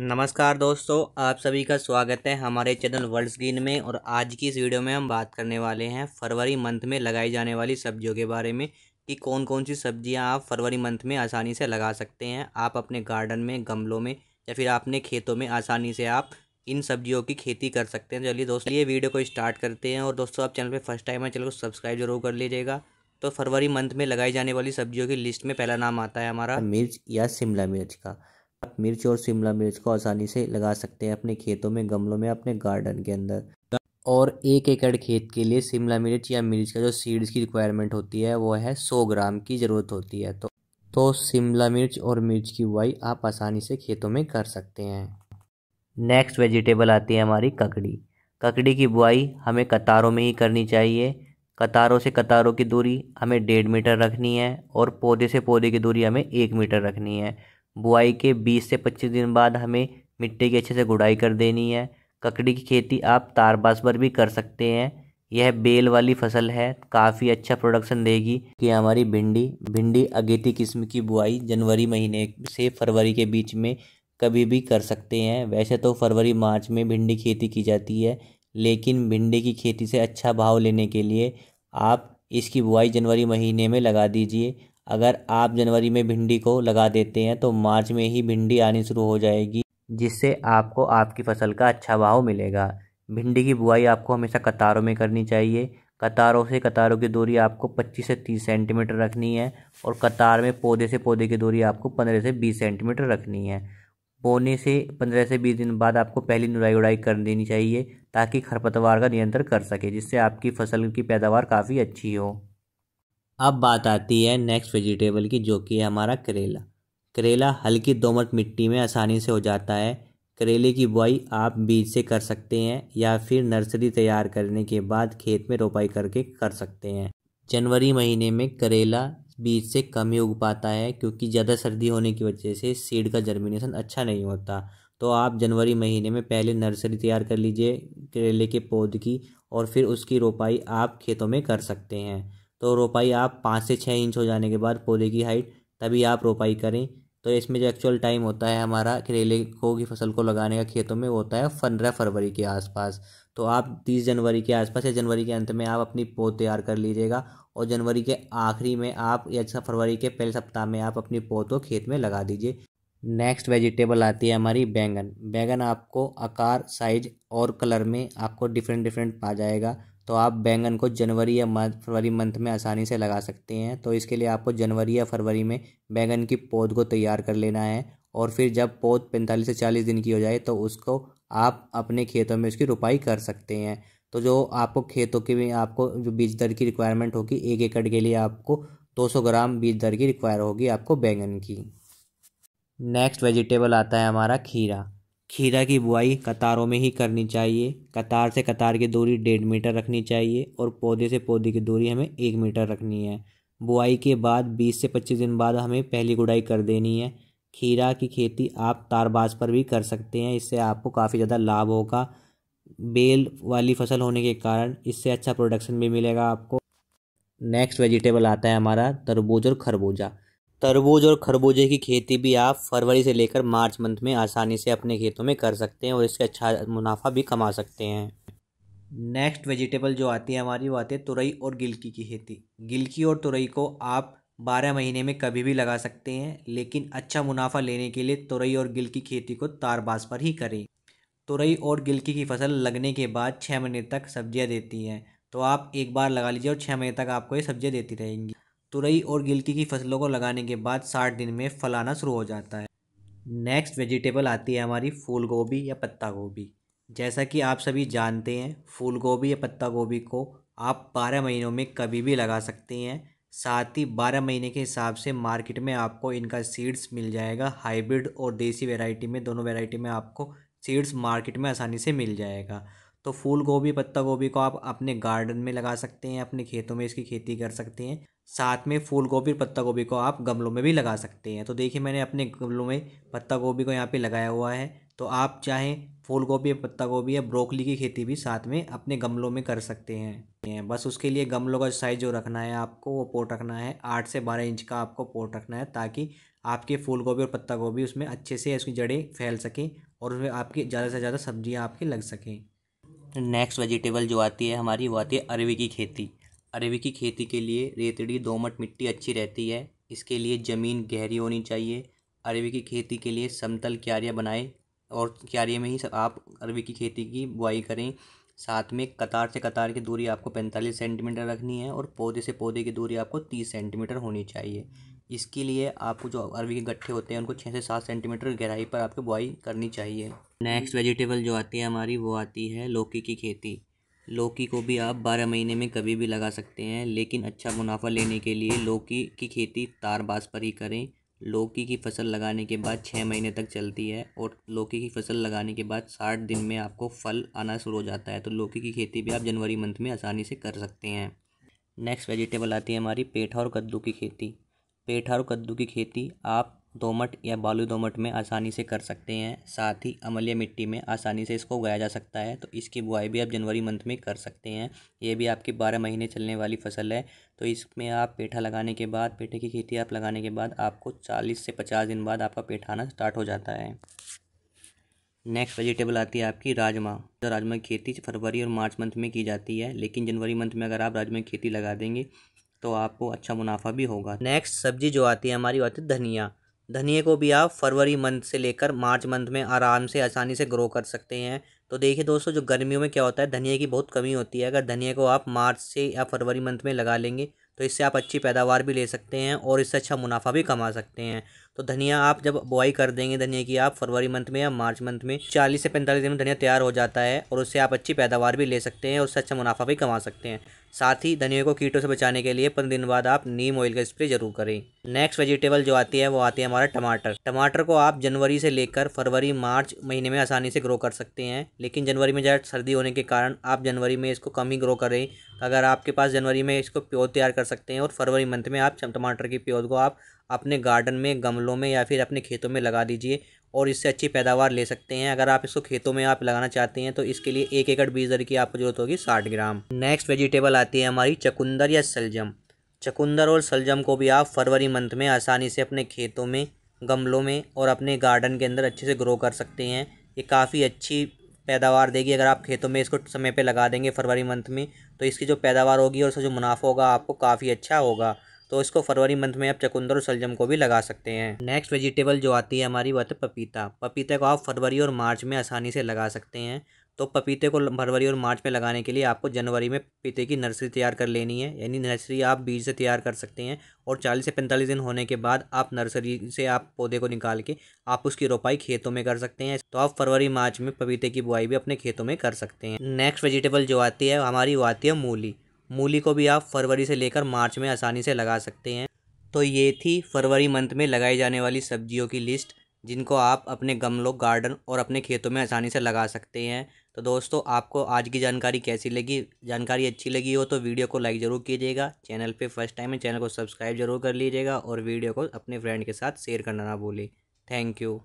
नमस्कार दोस्तों आप सभी का स्वागत है हमारे चैनल वर्ल्ड ग्रीन में और आज की इस वीडियो में हम बात करने वाले हैं फरवरी मंथ में लगाई जाने वाली सब्जियों के बारे में कि कौन कौन सी सब्जियां आप फरवरी मंथ में आसानी से लगा सकते हैं आप अपने गार्डन में गमलों में या फिर अपने खेतों में आसानी से आप इन सब्जियों की खेती कर सकते हैं चलिए दोस्तों ये वीडियो को स्टार्ट करते हैं और दोस्तों आप चैनल पर फर्स्ट टाइम है चैनल को सब्सक्राइब जरूर कर लीजिएगा तो फरवरी मंथ में लगाई जाने वाली सब्जियों की लिस्ट में पहला नाम आता है हमारा मिर्च या शिमला मिर्च का मिर्च और शिमला मिर्च को आसानी से लगा सकते हैं अपने खेतों में गमलों में अपने गार्डन के अंदर और एक एकड़ खेत के लिए शिमला मिर्च या मिर्च का जो सीड्स की रिक्वायरमेंट होती है वो है सौ ग्राम की ज़रूरत होती है तो तो शिमला मिर्च और मिर्च की बुआई आप आसानी से खेतों में कर सकते हैं नेक्स्ट वेजिटेबल आती है हमारी ककड़ी ककड़ी की बुआई हमें कतारों में ही करनी चाहिए कतारों से कतारों की दूरी हमें डेढ़ मीटर रखनी है और पौधे से पौधे की दूरी हमें एक मीटर रखनी है बुआई के 20 से 25 दिन बाद हमें मिट्टी की अच्छे से गुड़ाई कर देनी है ककड़ी की खेती आप तार बास पर भी कर सकते हैं यह बेल वाली फसल है काफ़ी अच्छा प्रोडक्शन देगी कि हमारी भिंडी भिंडी अगेती किस्म की बुआई जनवरी महीने से फरवरी के बीच में कभी भी कर सकते हैं वैसे तो फरवरी मार्च में भिंडी खेती की जाती है लेकिन भिंडी की खेती से अच्छा भाव लेने के लिए आप इसकी बुआई जनवरी महीने में लगा दीजिए अगर आप जनवरी में भिंडी को लगा देते हैं तो मार्च में ही भिंडी आनी शुरू हो जाएगी जिससे आपको आपकी फसल का अच्छा भाव मिलेगा भिंडी की बुआई आपको हमेशा कतारों में करनी चाहिए कतारों से कतारों की दूरी आपको 25 से 30 सेंटीमीटर रखनी है और कतार में पौधे से पौधे की दूरी आपको 15 से 20 सेंटीमीटर रखनी है बोने से 15 से 20 दिन बाद आपको पहली नुराई उड़ाई कर देनी चाहिए ताकि खरपतवार का नियंत्रण कर सके जिससे आपकी फसल की पैदावार काफ़ी अच्छी हो अब बात आती है नेक्स्ट वेजिटेबल की जो कि हमारा करेला करेला हल्की दोमट मिट्टी में आसानी से हो जाता है करेले की बुआई आप बीज से कर सकते हैं या फिर नर्सरी तैयार करने के बाद खेत में रोपाई करके कर सकते हैं जनवरी महीने में करेला बीज से कम ही उग पाता है क्योंकि ज़्यादा सर्दी होने की वजह से सीड का जर्मिनेशन अच्छा नहीं होता तो आप जनवरी महीने में पहले नर्सरी तैयार कर लीजिए करेले के पौध की और फिर उसकी रोपाई आप खेतों में कर सकते हैं तो रोपाई आप पाँच से छः इंच हो जाने के बाद पौधे की हाइट तभी आप रोपाई करें तो इसमें जो एक्चुअल टाइम होता है हमारा करेले को की फसल को लगाने का खेतों में होता है पंद्रह फरवरी के आसपास तो आप तीस जनवरी के आसपास या जनवरी के अंत में आप अपनी पौध तैयार कर लीजिएगा और जनवरी के आखिरी में आप या अच्छा फरवरी के पहले सप्ताह में आप अपनी पौध को खेत में लगा दीजिए नेक्स्ट वेजिटेबल आती है हमारी बैंगन बैंगन आपको आकार साइज और कलर में आपको डिफरेंट डिफरेंट पा जाएगा तो आप बैंगन को जनवरी या फरवरी मंथ में आसानी से लगा सकते हैं तो इसके लिए आपको जनवरी या फरवरी में बैंगन की पौध को तैयार कर लेना है और फिर जब पौध पैंतालीस से चालीस दिन की हो जाए तो उसको आप अपने खेतों में उसकी रुपाई कर सकते हैं तो जो आपको खेतों की भी आपको जो बीज दर की रिक्वायरमेंट होगी एक एकड़ के लिए आपको 200 ग्राम बीज दर की रिक्वायर होगी आपको बैंगन की नेक्स्ट वेजिटेबल आता है हमारा खीरा खीरा की बुआई कतारों में ही करनी चाहिए कतार से कतार की दूरी डेढ़ मीटर रखनी चाहिए और पौधे से पौधे की दूरी हमें एक मीटर रखनी है बुआई के बाद 20 से 25 दिन बाद हमें पहली गुड़ाई कर देनी है खीरा की खेती आप तारबाज पर भी कर सकते हैं इससे आपको काफ़ी ज़्यादा लाभ होगा बेल वाली फसल होने के कारण इससे अच्छा प्रोडक्शन भी मिलेगा आपको नेक्स्ट वेजिटेबल आता है हमारा तरबूज और खरबूजा तरबूज और खरबूजे की खेती भी आप फरवरी से लेकर मार्च मंथ में आसानी से अपने खेतों में कर सकते हैं और इससे अच्छा मुनाफा भी कमा सकते हैं नेक्स्ट वेजिटेबल जो आती है हमारी वो आती है तुरई और गिलकी की खेती गिलकी और तुरई को आप बारह महीने में कभी भी लगा सकते हैं लेकिन अच्छा मुनाफा लेने के लिए तुरई और गिलकी खेती को तारबाज पर ही करें तुरई और गिलकी की फसल लगने के बाद छः महीने तक सब्ज़ियाँ देती हैं तो आप एक बार लगा लीजिए और छः महीने तक आपको ये सब्ज़ियाँ देती रहेंगी तुरई और गिलकी की फसलों को लगाने के बाद साठ दिन में फल आना शुरू हो जाता है नेक्स्ट वेजिटेबल आती है हमारी फूल गोभी या पत्ता गोभी जैसा कि आप सभी जानते हैं फूल गोभी या पत्ता गोभी को आप बारह महीनों में कभी भी लगा सकते हैं साथ ही बारह महीने के हिसाब से मार्केट में आपको इनका सीड्स मिल जाएगा हाइब्रिड और देसी वेराइटी में दोनों वेराइटी में आपको सीड्स मार्केट में आसानी से मिल जाएगा तो फूल गोभी पत्ता गोभी को आप अपने गार्डन में लगा सकते हैं अपने खेतों में इसकी खेती कर सकते हैं साथ में फूल गोभी पत्ता गोभी को आप गमलों में भी लगा सकते हैं तो देखिए मैंने अपने गमलों में पत्ता गोभी को यहाँ पे लगाया हुआ है तो आप चाहें फूल गोभी पत्ता गोभी या ब्रोकली की खेती भी साथ में अपने गमलों में कर सकते हैं बस उसके लिए गमलों का साइज़ जो रखना है आपको वो पोट रखना है आठ से बारह इंच का आपको पोट रखना है ताकि आपके फूल गोभी और पत्ता गोभी उसमें अच्छे से उसकी जड़ें फैल सकें और उसमें आपकी ज़्यादा से ज़्यादा सब्जियाँ आपकी लग सकें नेक्स्ट वेजिटेबल जो आती है हमारी वो आती है अरवी की खेती अरबी की खेती के लिए रेतड़ी दोमट मिट्टी अच्छी रहती है इसके लिए ज़मीन गहरी होनी चाहिए अरबी की खेती के लिए समतल क्यारियाँ बनाएं और क्यारियाँ में ही आप अरबी की खेती की बुआई करें साथ में कतार से कतार की दूरी आपको पैंतालीस सेंटीमीटर रखनी है और पौधे से पौधे की दूरी आपको तीस सेंटीमीटर होनी चाहिए इसके लिए आपको जो अरबी के गट्ठे होते हैं उनको छः से सात सेंटीमीटर गहराई पर आपको बुआई करनी चाहिए नेक्स्ट वेजिटेबल जो आती है हमारी वो आती है लौकी की खेती लौकी को भी आप बारह महीने में कभी भी लगा सकते हैं लेकिन अच्छा मुनाफा लेने के लिए लौकी की खेती तार बाँस पर ही करें लौकी की फसल लगाने के बाद छः महीने तक चलती है और लौकी की फसल लगाने के बाद साठ दिन में आपको फल आना शुरू हो जाता है तो लौकी की खेती भी आप जनवरी मंथ में आसानी से कर सकते हैं नेक्स्ट वेजिटेबल आती है हमारी पेठा और कद्दू की खेती पेठा और कद्दू की खेती आप दोमट या बालू दोमट में आसानी से कर सकते हैं साथ ही अमलीय मिट्टी में आसानी से इसको उगाया जा सकता है तो इसकी बुआई भी आप जनवरी मंथ में कर सकते हैं ये भी आपकी बारह महीने चलने वाली फसल है तो इसमें आप पेठा लगाने के बाद पेठे की खेती आप लगाने के बाद आपको चालीस से पचास दिन बाद आपका पेठा आना स्टार्ट हो जाता है नेक्स्ट वेजिटेबल आती है आपकी राजमा तो राजमा की खेती फरवरी और मार्च मंथ में की जाती है लेकिन जनवरी मंथ में अगर आप राजमा की खेती लगा देंगे तो आपको अच्छा मुनाफा भी होगा नेक्स्ट सब्जी जो आती है हमारी आती है धनिया धनिए को भी आप फरवरी मंथ से लेकर मार्च मंथ में आराम से आसानी से ग्रो कर सकते हैं तो देखिए दोस्तों जो गर्मियों में क्या होता है धनिए की बहुत कमी होती है अगर धनिए को आप मार्च से या फरवरी मंथ में लगा लेंगे तो इससे आप अच्छी पैदावार भी ले सकते हैं और इससे अच्छा मुनाफा भी कमा सकते हैं तो धनिया आप जब बुआई कर देंगे धनिया की आप फरवरी मंथ में या मार्च मंथ में चालीस से पैंतालीस दिन में धनिया तैयार हो जाता है और उससे आप अच्छी पैदावार भी ले सकते हैं और उससे अच्छा मुनाफा भी कमा सकते हैं साथ ही धनिया को कीटों से बचाने के लिए पंद्रह दिन बाद आप नीम ऑयल का स्प्रे जरूर करें नेक्स्ट वेजिटेबल जो आती है वो आती है हमारा टमाटर टमाटर को आप जनवरी से लेकर फरवरी मार्च महीने में आसानी से ग्रो कर सकते हैं लेकिन जनवरी में ज़्यादा सर्दी होने के कारण आप जनवरी में इसको कम ही ग्रो करें अगर आपके पास जनवरी में इसको प्योर तैयार कर सकते हैं और फरवरी मंथ में आप टमाटर की प्योर को आप अपने गार्डन में गमलों में या फिर अपने खेतों में लगा दीजिए और इससे अच्छी पैदावार ले सकते हैं अगर आप इसको खेतों में आप लगाना चाहते हैं तो इसके लिए एक एकड़ बीज दर की आपको जरूरत होगी साठ ग्राम नेक्स्ट वेजिटेबल आती है हमारी चकुंदर या सलजम चकुंदर और सलजम को भी आप फरवरी मंथ में आसानी से अपने खेतों में गमलों में और अपने गार्डन के अंदर अच्छे से ग्रो कर सकते हैं ये काफ़ी अच्छी पैदावार देगी अगर आप खेतों में इसको समय पे लगा देंगे फरवरी मंथ में तो इसकी जो पैदावार होगी और उसका जो मुनाफा होगा आपको काफ़ी अच्छा होगा तो इसको फरवरी मंथ में आप चकुंदर और सलजम को भी लगा सकते हैं नेक्स्ट वेजिटेबल जो आती है हमारी वह है पपीता पपीते को आप फरवरी और मार्च में आसानी से लगा सकते हैं तो पपीते को फरवरी और मार्च में लगाने के लिए आपको जनवरी में पपीते की नर्सरी तैयार कर लेनी है यानी नर्सरी आप बीज से तैयार कर सकते हैं और चालीस से पैंतालीस दिन होने के बाद आप नर्सरी से आप पौधे को निकाल के आप उसकी रोपाई खेतों में कर सकते हैं तो आप फरवरी मार्च में पपीते की बुआई भी अपने खेतों में कर सकते हैं नेक्स्ट वेजिटेबल जो आती है हमारी वो आती है मूली मूली को भी आप फरवरी से लेकर मार्च में आसानी से लगा सकते हैं तो ये थी फरवरी मंथ में लगाई जाने वाली सब्जियों की लिस्ट जिनको आप अपने गमलों गार्डन और अपने खेतों में आसानी से लगा सकते हैं तो दोस्तों आपको आज की जानकारी कैसी लगी जानकारी अच्छी लगी हो तो वीडियो को लाइक ज़रूर कीजिएगा चैनल पे फर्स्ट टाइम है चैनल को सब्सक्राइब जरूर कर लीजिएगा और वीडियो को अपने फ्रेंड के साथ शेयर करना ना भूलें थैंक यू